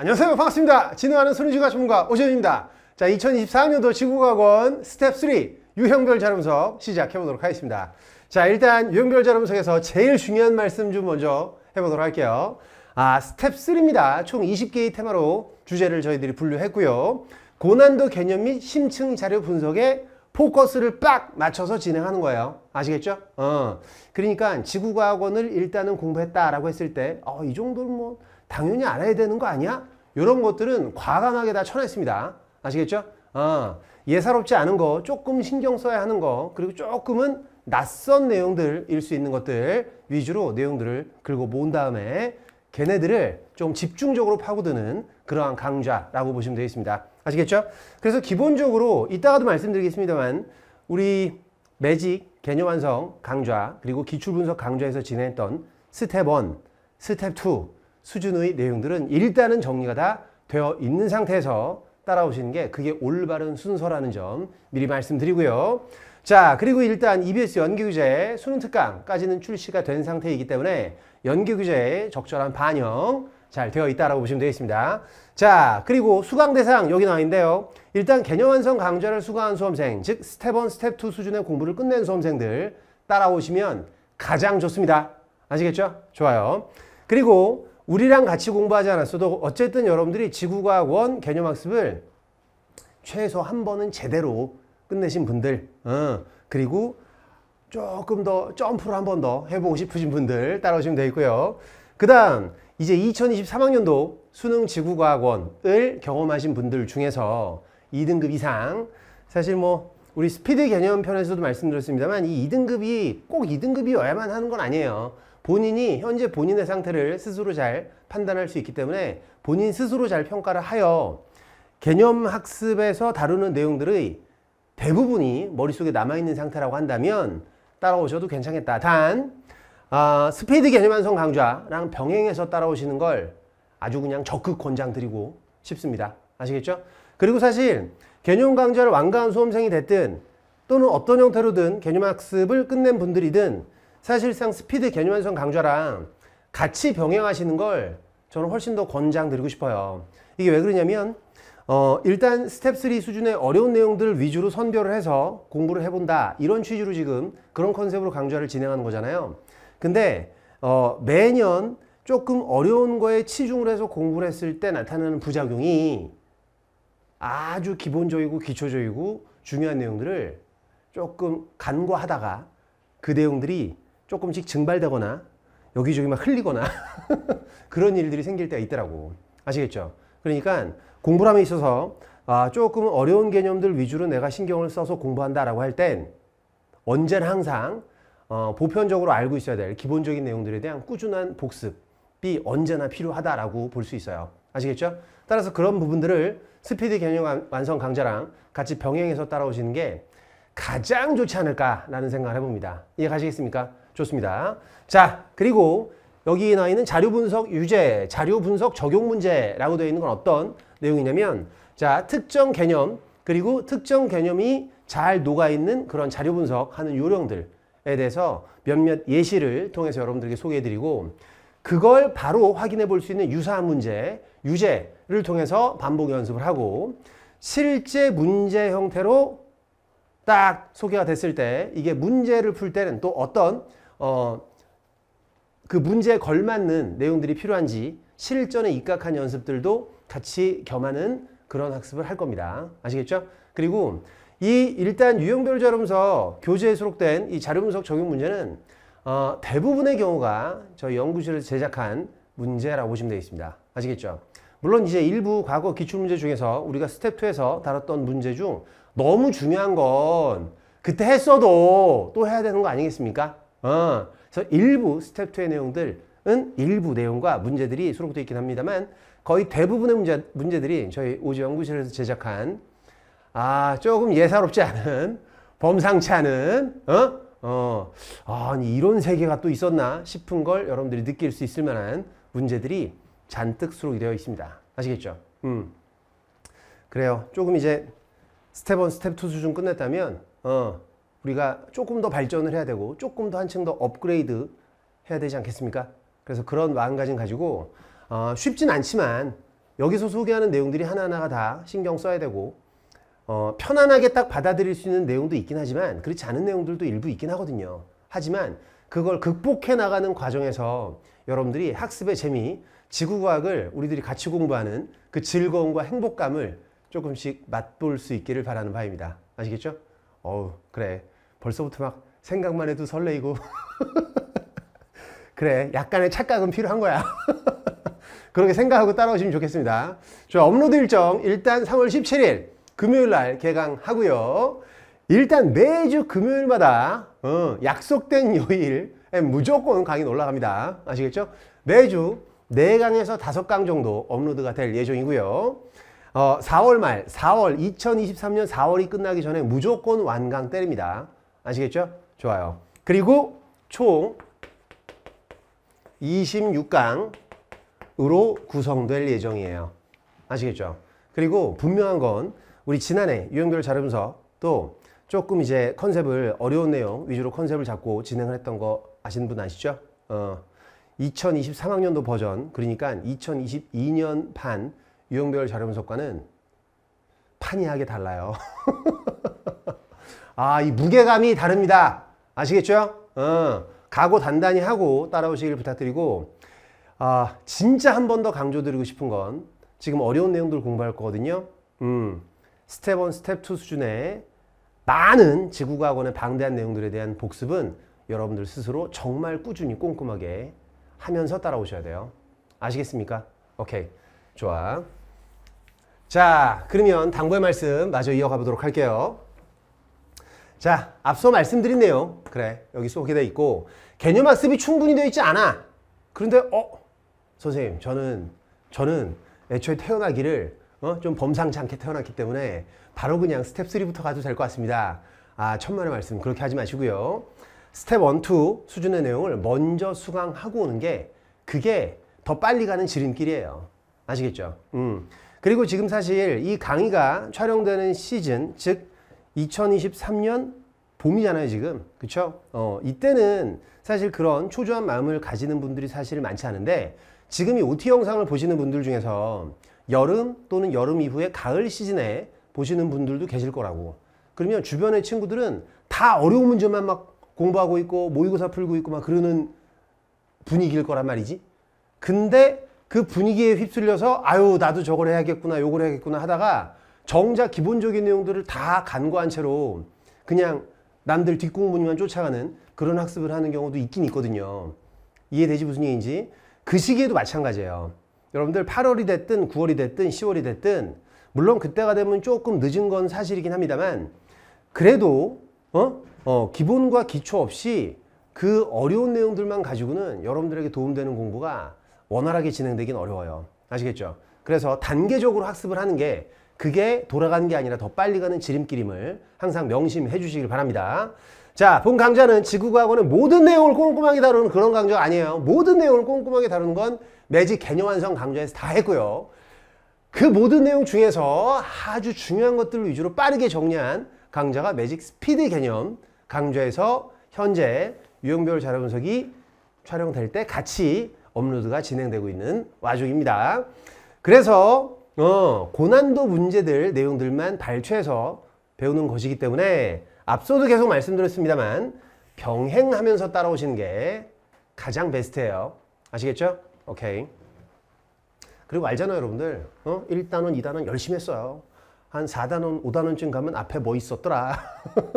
안녕하세요 반갑습니다 진행하는 손리지가 전문가 오재입니다자2 0 2 4년도 지구과학원 스텝 3 유형별 자료분석 시작해 보도록 하겠습니다 자 일단 유형별 자료분석에서 제일 중요한 말씀 좀 먼저 해보도록 할게요 아 스텝 3입니다 총 20개의 테마로 주제를 저희들이 분류했고요 고난도 개념 및 심층 자료 분석에 포커스를 빡 맞춰서 진행하는 거예요. 아시겠죠? 어. 그러니까 지구과학원을 일단은 공부했다라고 했을 때, 어, 이 정도는 뭐, 당연히 알아야 되는 거 아니야? 이런 것들은 과감하게 다 쳐냈습니다. 아시겠죠? 어. 예사롭지 않은 거, 조금 신경 써야 하는 거, 그리고 조금은 낯선 내용들일 수 있는 것들 위주로 내용들을 긁어 모은 다음에 걔네들을 좀 집중적으로 파고드는 그러한 강좌라고 보시면 되겠습니다. 아시겠죠? 그래서 기본적으로 이따가도 말씀드리겠습니다만 우리 매직, 개념 완성 강좌, 그리고 기출 분석 강좌에서 진행했던 스텝 1, 스텝 2 수준의 내용들은 일단은 정리가 다 되어 있는 상태에서 따라오시는 게 그게 올바른 순서라는 점 미리 말씀드리고요. 자, 그리고 일단 EBS 연계교재 수능 특강까지는 출시가 된 상태이기 때문에 연계규제의 적절한 반영 잘 되어 있다라고 보시면 되겠습니다. 자, 그리고 수강 대상 여기 나와 있는데요. 일단 개념 완성 강좌를 수강한 수험생, 즉 스텝 1, 스텝 2 수준의 공부를 끝낸 수험생들 따라오시면 가장 좋습니다. 아시겠죠? 좋아요. 그리고 우리랑 같이 공부하지 않았어도 어쨌든 여러분들이 지구과학 원 개념 학습을 최소 한 번은 제대로 끝내신 분들 어, 그리고 조금 더 점프를 한 번 더 해보고 싶으신 분들 따라오시면 되겠고요. 그 다음 이제 2023학년도 수능 지구과학원을 경험하신 분들 중에서 2등급 이상 사실 뭐 우리 스피드 개념 편에서도 말씀드렸습니다만 이 2등급이 꼭 2등급이어야만 하는 건 아니에요. 본인이 현재 본인의 상태를 스스로 잘 판단할 수 있기 때문에 본인 스스로 잘 평가를 하여 개념 학습에서 다루는 내용들의 대부분이 머릿속에 남아있는 상태라고 한다면 따라오셔도 괜찮겠다. 단 아, 스페이드 개념 완성 강좌랑 병행해서 따라오시는 걸 아주 그냥 적극 권장드리고 싶습니다. 아시겠죠? 그리고 사실 개념 강좌를 완강한 수험생이 됐든 또는 어떤 형태로든 개념 학습을 끝낸 분들이든 사실상 스피드 개념 완성 강좌랑 같이 병행하시는 걸 저는 훨씬 더 권장드리고 싶어요. 이게 왜 그러냐면 어, 일단 스텝 3 수준의 어려운 내용들을 위주로 선별을 해서 공부를 해본다 이런 취지로 지금 그런 컨셉으로 강좌를 진행하는 거잖아요. 근데 어, 매년 조금 어려운 거에 치중을 해서 공부를 했을 때 나타나는 부작용이 아주 기본적이고 기초적이고 중요한 내용들을 조금 간과하다가 그 내용들이 조금씩 증발되거나 여기저기 막 흘리거나 그런 일들이 생길 때가 있더라고 아시겠죠? 그러니까 공부함에 있어서 아, 조금 어려운 개념들 위주로 내가 신경을 써서 공부한다라고 할 땐 언제나 항상 어, 보편적으로 알고 있어야 될 기본적인 내용들에 대한 꾸준한 복습이 언제나 필요하다라고 볼 수 있어요. 아시겠죠? 따라서 그런 부분들을 스피드 경영 완성 강좌랑 같이 병행해서 따라오시는 게 가장 좋지 않을까라는 생각을 해봅니다. 이해 가시겠습니까? 좋습니다. 자, 그리고 여기 나 있는 자료 분석 유제, 자료 분석 적용 문제라고 되어 있는 건 어떤 내용이냐면 자, 특정 개념 그리고 특정 개념이 잘 녹아있는 그런 자료 분석하는 요령들 에 대해서 몇몇 예시를 통해서 여러분들에게 소개해드리고 그걸 바로 확인해 볼 수 있는 유사한 문제, 유제를 통해서 반복 연습을 하고 실제 문제 형태로 딱 소개가 됐을 때 이게 문제를 풀 때는 또 어떤 어, 그 문제에 걸맞는 내용들이 필요한지 실전에 입각한 연습들도 같이 겸하는 그런 학습을 할 겁니다. 아시겠죠? 그리고 이 일단 유형별 자료분석 교재에 수록된 이 자료분석 적용 문제는 어, 대부분의 경우가 저희 연구실을 제작한 문제라고 보시면 되겠습니다. 아시겠죠? 물론 이제 일부 과거 기출문제 중에서 우리가 스텝2에서 다뤘던 문제 중 너무 중요한 건 그때 했어도 또 해야 되는 거 아니겠습니까? 어, 그래서 일부 스텝2의 내용들은 일부 내용과 문제들이 수록되어 있긴 합니다만 거의 대부분의 문제, 문제들이 저희 오지 연구실에서 제작한 아, 조금 예사롭지 않은, 범상치 않은, 어? 어, 아, 아니, 이런 세계가 또 있었나 싶은 걸 여러분들이 느낄 수 있을 만한 문제들이 잔뜩 수록 되어 있습니다. 아시겠죠? 음. 그래요. 조금 이제 스텝 1, 스텝 2 수준 끝냈다면, 어, 우리가 조금 더 발전을 해야 되고, 조금 더 한층 더 업그레이드 해야 되지 않겠습니까? 그래서 그런 마음가짐 가지고, 어, 쉽진 않지만, 여기서 소개하는 내용들이 하나하나가 다 신경 써야 되고, 어, 편안하게 딱 받아들일 수 있는 내용도 있긴 하지만 그렇지 않은 내용들도 일부 있긴 하거든요. 하지만 그걸 극복해 나가는 과정에서 여러분들이 학습의 재미, 지구과학을 우리들이 같이 공부하는 그 즐거움과 행복감을 조금씩 맛볼 수 있기를 바라는 바입니다. 아시겠죠? 어우 그래 벌써부터 막 생각만 해도 설레이고 그래 약간의 착각은 필요한 거야. 그렇게 생각하고 따라오시면 좋겠습니다. 저 업로드 일정 일단 3월 17일 금요일 날 개강하고요. 일단 매주 금요일마다 어, 약속된 요일 에 예, 무조건 강의 올라갑니다. 아시겠죠? 매주 4강에서 5강 정도 업로드가 될 예정이고요. 어, 4월 말, 4월, 2023년 4월이 끝나기 전에 무조건 완강 때립니다. 아시겠죠? 좋아요. 그리고 총 26강으로 구성될 예정이에요. 아시겠죠? 그리고 분명한 건 우리 지난해 유형별 자료분석 또 조금 이제 컨셉을 어려운 내용 위주로 컨셉을 잡고 진행을 했던 거 아시는 분 아시죠? 어, 2023학년도 버전 그러니까 2022년 판 유형별 자료 분석과는 판이하게 달라요. 아, 이 무게감이 다릅니다. 아시겠죠? 어, 각오 단단히 하고 따라오시길 부탁드리고 아, 진짜 한 번 더 강조드리고 싶은 건 지금 어려운 내용들 공부할 거거든요. 음. 스텝 1, 스텝 2 수준의 많은 지구과학원의 방대한 내용들에 대한 복습은 여러분들 스스로 정말 꾸준히 꼼꼼하게 하면서 따라오셔야 돼요. 아시겠습니까? 오케이. 좋아. 자, 그러면 당부의 말씀 마저 이어가 보도록 할게요. 자, 앞서 말씀드린 내용. 그래, 여기 소개되어 있고 개념 학습이 충분히 되어 있지 않아. 그런데 어? 선생님, 저는 저는 애초에 태어나기를 어? 좀 범상치 않게 태어났기 때문에 바로 그냥 스텝 3부터 가도 될 것 같습니다. 아, 천만의 말씀 그렇게 하지 마시고요. 스텝 1, 2 수준의 내용을 먼저 수강하고 오는 게 그게 더 빨리 가는 지름길이에요. 아시겠죠? 음. 그리고 지금 사실 이 강의가 촬영되는 시즌, 즉 2023년 봄이잖아요, 지금. 그쵸? 어, 이때는 사실 그런 초조한 마음을 가지는 분들이 사실 많지 않은데 지금 이 OT 영상을 보시는 분들 중에서 여름 또는 여름 이후에 가을 시즌에 보시는 분들도 계실 거라고. 그러면 주변의 친구들은 다 어려운 문제만 막 공부하고 있고 모의고사 풀고 있고 막 그러는 분위기일 거란 말이지. 근데 그 분위기에 휩쓸려서 아유 나도 저걸 해야겠구나 요걸 해야겠구나 하다가 정작 기본적인 내용들을 다 간과한 채로 그냥 남들 뒷공부만 쫓아가는 그런 학습을 하는 경우도 있긴 있거든요. 이해되지 무슨 얘기인지? 그 시기에도 마찬가지예요. 여러분들 8월이 됐든 9월이 됐든 10월이 됐든 물론 그때가 되면 조금 늦은 건 사실이긴 합니다만 그래도 어? 어, 기본과 기초 없이 그 어려운 내용들만 가지고는 여러분들에게 도움되는 공부가 원활하게 진행되긴 어려워요. 아시겠죠? 그래서 단계적으로 학습을 하는 게 그게 돌아가는 게 아니라 더 빨리 가는 지름길임을 항상 명심해 주시길 바랍니다. 자, 본 강좌는 지구과학원의 모든 내용을 꼼꼼하게 다루는 그런 강좌가 아니에요. 모든 내용을 꼼꼼하게 다루는 건 매직 개념 완성 강좌에서 다 했고요. 그 모든 내용 중에서 아주 중요한 것들을 위주로 빠르게 정리한 강좌가 매직 스피드 개념 강좌에서 현재 유형별 자료 분석이 촬영될 때 같이 업로드가 진행되고 있는 와중입니다. 그래서 어, 고난도 문제들 내용들만 발췌해서 배우는 것이기 때문에 앞서도 계속 말씀드렸습니다만 병행하면서 따라오시는 게 가장 베스트예요. 아시겠죠? 오케이. 그리고 알잖아요 여러분들. 어? 1단원, 2단원 열심히 했어요. 한 4단원, 5단원쯤 가면 앞에 뭐 있었더라.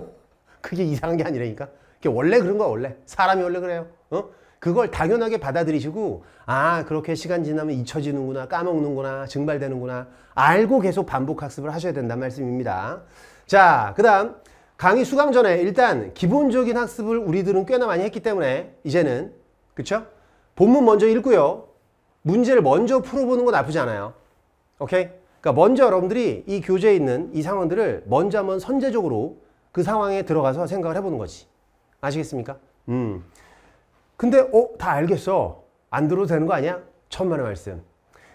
그게 이상한 게 아니라니까. 그게 원래 그런 거야 원래. 사람이 원래 그래요. 어? 그걸 당연하게 받아들이시고 아 그렇게 시간 지나면 잊혀지는구나 까먹는구나 증발되는구나 알고 계속 반복 학습을 하셔야 된다는 말씀입니다. 자그 다음 강의 수강 전에 일단 기본적인 학습을 우리들은 꽤나 많이 했기 때문에 이제는 그쵸? 본문 먼저 읽고요. 문제를 먼저 풀어보는 거 나쁘지 않아요. 오케이? 그러니까 먼저 여러분들이 이 교재에 있는 이 상황들을 먼저 한번 선제적으로 그 상황에 들어가서 생각을 해보는 거지. 아시겠습니까? 음. 근데 어? 다 알겠어. 안 들어도 되는 거 아니야? 천만의 말씀.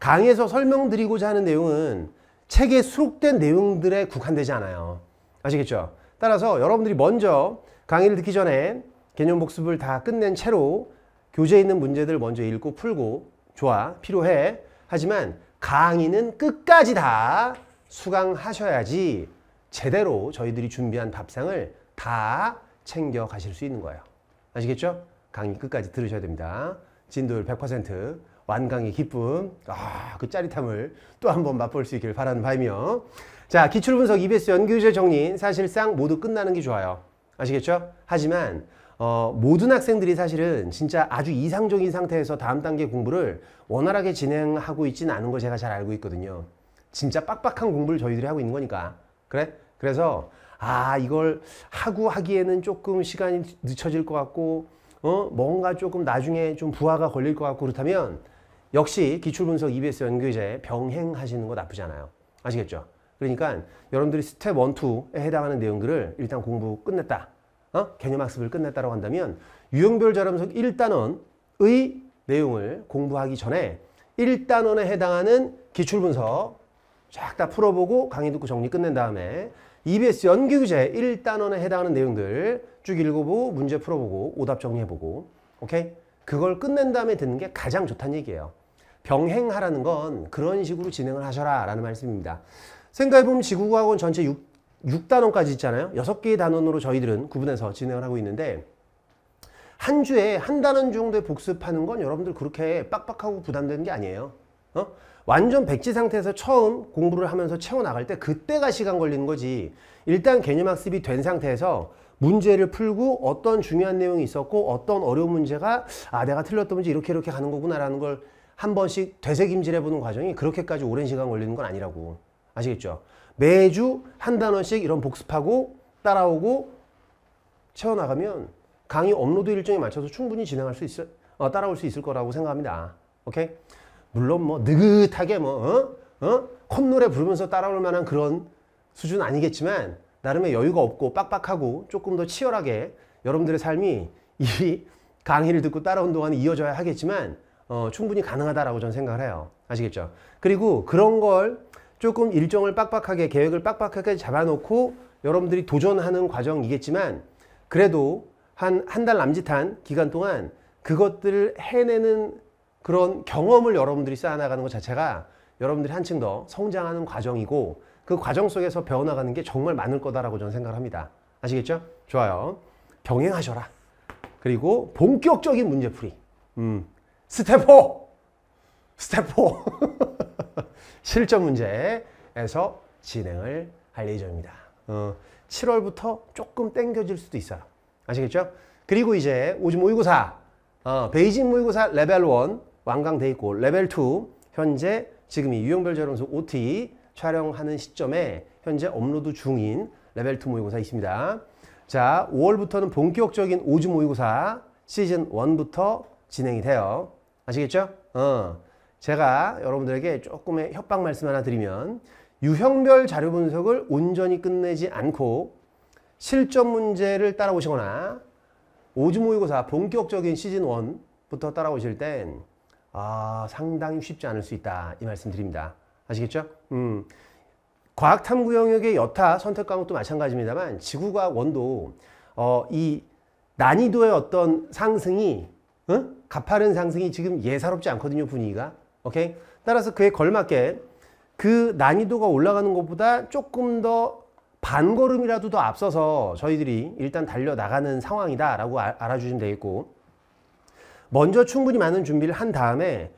강의에서 설명드리고자 하는 내용은 책에 수록된 내용들에 국한되지 않아요. 아시겠죠? 따라서 여러분들이 먼저 강의를 듣기 전에 개념 복습을 다 끝낸 채로 교재에 있는 문제들 먼저 읽고 풀고 좋아 필요해 하지만 강의는 끝까지 다 수강하셔야지 제대로 저희들이 준비한 밥상을 다 챙겨 가실 수 있는 거예요. 아시겠죠? 강의 끝까지 들으셔야 됩니다. 진도율 100%, 완강의 기쁨, 아, 그 짜릿함을 또 한번 맛볼 수있길 바라는 바이며 자, 기출분석 EBS 연교제 정리 사실상 모두 끝나는 게 좋아요. 아시겠죠? 하지만 어, 모든 학생들이 사실은 진짜 아주 이상적인 상태에서 다음 단계 공부를 원활하게 진행하고 있지는 않은 걸 제가 잘 알고 있거든요. 진짜 빡빡한 공부를 저희들이 하고 있는 거니까. 그래? 그래서 아 이걸 하고 하기에는 조금 시간이 늦춰질 것 같고 어 뭔가 조금 나중에 좀 부하가 걸릴 것 같고 그렇다면 역시 기출분석 EBS 연교제 병행하시는 거 나쁘지 않아요. 아시겠죠? 그러니까 여러분들이 스텝 1, 2에 해당하는 내용들을 일단 공부 끝냈다. 어? 개념 학습을 끝냈다고 한다면 유형별 자료분석 1단원의 내용을 공부하기 전에 1단원에 해당하는 기출분석 쫙 다 풀어보고 강의 듣고 정리 끝낸 다음에 EBS 연기교재 1단원에 해당하는 내용들 쭉 읽어보고 문제 풀어보고 오답 정리해보고 오케이? 그걸 끝낸 다음에 듣는 게 가장 좋다는 얘기예요. 병행하라는 건 그런 식으로 진행을 하셔라 라는 말씀입니다. 생각해보면 지구과학원 전체 6, 6단원까지 있잖아요. 6개의 단원으로 저희들은 구분해서 진행을 하고 있는데 한 주에 한 단원 정도 복습하는 건 여러분들 그렇게 빡빡하고 부담되는 게 아니에요. 어? 완전 백지 상태에서 처음 공부를 하면서 채워나갈 때 그때가 시간 걸리는 거지 일단 개념 학습이 된 상태에서 문제를 풀고 어떤 중요한 내용이 있었고 어떤 어려운 문제가 아 내가 틀렸던 문제 이렇게 이렇게 가는 거구나 라는 걸 한 번씩 되새김질 해보는 과정이 그렇게까지 오랜 시간 걸리는 건 아니라고 아시겠죠? 매주 한 단원씩 이런 복습하고 따라오고 채워나가면 강의 업로드 일정에 맞춰서 충분히 진행할 수 있을, 어, 따라올 수 있을 거라고 생각합니다. 오케이? 물론 뭐 느긋하게 뭐, 어? 어? 콧노래 부르면서 따라올 만한 그런 수준 아니겠지만 나름의 여유가 없고 빡빡하고 조금 더 치열하게 여러분들의 삶이 이 강의를 듣고 따라온 동안 이어져야 하겠지만 어, 충분히 가능하다라고 저는 생각을 해요. 아시겠죠? 그리고 그런 걸 조금 일정을 빡빡하게 계획을 빡빡하게 잡아놓고 여러분들이 도전하는 과정이겠지만 그래도 한 한 달 남짓한 기간 동안 그것들을 해내는 그런 경험을 여러분들이 쌓아나가는 것 자체가 여러분들이 한층 더 성장하는 과정이고 그 과정 속에서 배워나가는 게 정말 많을 거다라고 저는 생각을 합니다. 아시겠죠? 좋아요. 병행하셔라. 그리고 본격적인 문제풀이. 음. 스텝 4! 스텝 4! 실전 문제에서 진행을 할 예정입니다. 어, 7월부터 조금 땡겨질 수도 있어요. 아시겠죠? 그리고 이제 오지 모의고사, 어, 베이징 모의고사 레벨 1 완강 돼 있고 레벨 2 현재 지금 이 유형별 자료서 OT 촬영하는 시점에 현재 업로드 중인 레벨 2 모의고사 있습니다. 자, 5월부터는 본격적인 오지 모의고사 시즌 1부터 진행이 돼요. 아시겠죠? 어. 제가 여러분들에게 조금의 협박 말씀 하나 드리면 유형별 자료 분석을 온전히 끝내지 않고 실전 문제를 따라오시거나 오즈 모의고사 본격적인 시즌 1부터 따라오실 땐 아, 상당히 쉽지 않을 수 있다 이 말씀 드립니다. 아시겠죠? 음. 과학탐구 영역의 여타 선택 과목도 마찬가지입니다만 지구과학 원도 어, 이 난이도의 어떤 상승이 응? 가파른 상승이 지금 예사롭지 않거든요 분위기가 오케이? 따라서 그에 걸맞게 그 난이도가 올라가는 것보다 조금 더 반걸음이라도 더 앞서서 저희들이 일단 달려 나가는 상황이다 라고 아, 알아주시면 되겠고 먼저 충분히 많은 준비를 한 다음에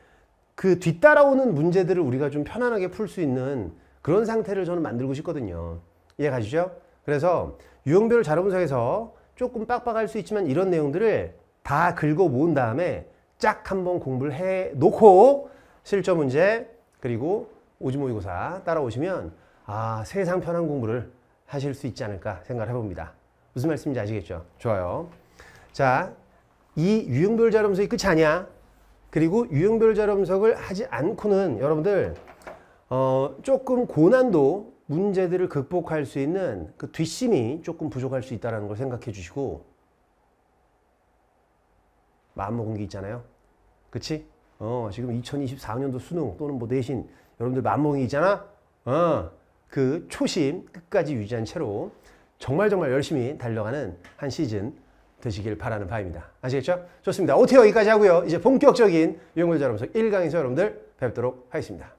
그 뒤따라오는 문제들을 우리가 좀 편안하게 풀 수 있는 그런 상태를 저는 만들고 싶거든요 이해 가시죠? 그래서 유형별 자료분석에서 조금 빡빡할 수 있지만 이런 내용들을 다 긁어 모은 다음에 쫙 한번 공부를 해 놓고 실조 문제 그리고 오지모의고사 따라오시면 아 세상 편한 공부를 하실 수 있지 않을까 생각을 해봅니다. 무슨 말씀인지 아시겠죠? 좋아요. 자, 이 유형별 자음석이 끝이 아니야. 그리고 유형별 자음석을 하지 않고는 여러분들 어, 조금 고난도 문제들을 극복할 수 있는 그 뒷심이 조금 부족할 수 있다는 걸 생각해 주시고 마음먹은 게 있잖아요. 그치? 어, 지금 2024년도 수능 또는 뭐 내신 여러분들 만몽이 있잖아. 어, 그 초심 끝까지 유지한 채로 정말 정말 열심히 달려가는 한 시즌 되시길 바라는 바입니다. 아시겠죠? 좋습니다. 오태 여기까지 하고요. 이제 본격적인 유형물자 여러분 1강에서 여러분들 뵙도록 하겠습니다.